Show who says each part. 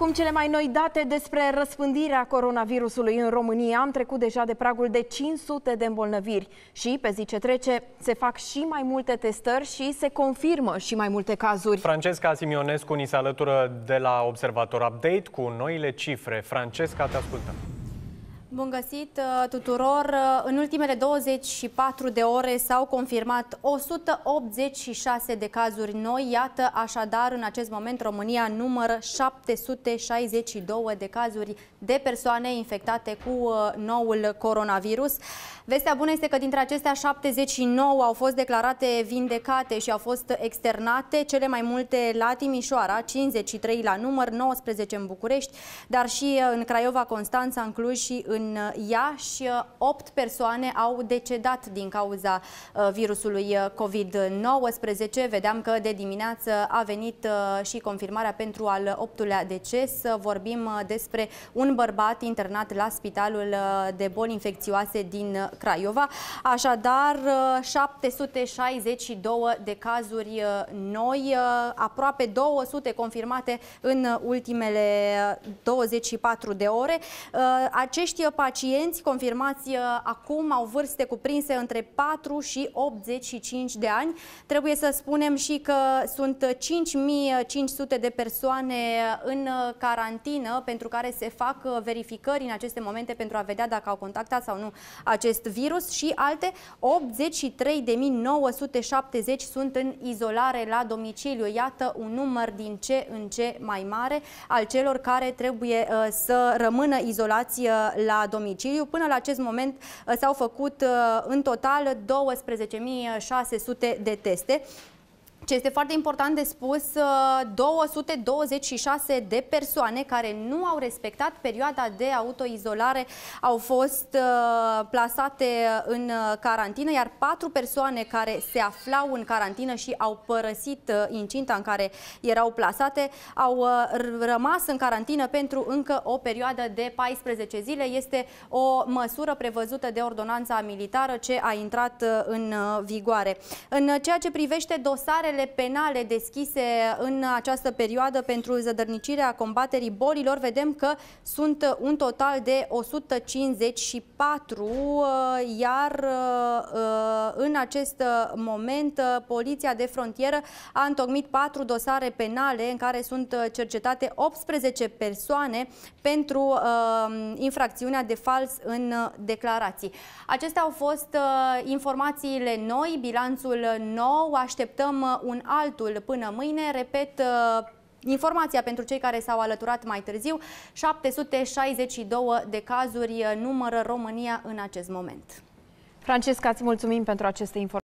Speaker 1: acum cele mai noi date despre răspândirea coronavirusului în România. Am trecut deja de pragul de 500 de îmbolnăviri și, pe zi ce trece, se fac și mai multe testări și se confirmă și mai multe cazuri. Francesca Simionescu ni se alătură de la Observator Update cu noile cifre. Francesca, te ascultăm! Bun găsit uh, tuturor! Uh, în ultimele 24 de ore s-au confirmat 186 de cazuri noi. Iată, așadar, în acest moment România numără 762 de cazuri de persoane infectate cu uh, noul coronavirus. Vestea bună este că dintre acestea 79 au fost declarate vindecate și au fost externate, cele mai multe la Timișoara, 53 la număr, 19 în București, dar și în Craiova, Constanța, în Cluj și în în uh, Iași, 8 uh, persoane au decedat din cauza uh, virusului COVID-19. Vedeam că de dimineață a venit și confirmarea pentru al optulea deces. Vorbim despre un bărbat internat la Spitalul de Boli Infecțioase din Craiova. Așadar, 762 de cazuri noi, aproape 200 confirmate în ultimele 24 de ore. Acești pacienți confirmați uh, acum au vârste cuprinse între 4 și 85 de ani. Trebuie să spunem și că sunt 5500 de persoane uh, în uh, carantină pentru care se fac verificări în aceste momente pentru a vedea dacă au contactat sau nu acest virus și alte 83.970 sunt în izolare la domiciliu. Iată un număr din ce în ce mai mare al celor care trebuie să rămână izolați la domiciliu. Până la acest moment uh, s-au făcut uh, în total 12.600 de teste ce este foarte important de spus, 226 uh, de persoane care nu au respectat perioada de autoizolare au fost uh, plasate în uh, carantină, iar patru persoane care se aflau în carantină și au părăsit incinta în care erau plasate au rămas în carantină pentru încă o perioadă de 14 zile. Este o măsură prevăzută de ordonanța militară ce a intrat în vigoare. În ceea ce privește dosare dosarele penale deschise în această perioadă pentru zădărnicirea combaterii bolilor, vedem că sunt un total de 154, uh, iar uh, uh, în acest moment Poliția de Frontieră a întocmit patru dosare penale în care sunt cercetate 18 persoane pentru infracțiunea de fals în declarații. Acestea au fost informațiile noi, bilanțul nou, așteptăm un altul până mâine. Repet, uh, Informația pentru cei care s-au alăturat mai târziu, 762 de cazuri uh, numără România în acest moment. Francesca, îți mulțumim pentru aceste informații.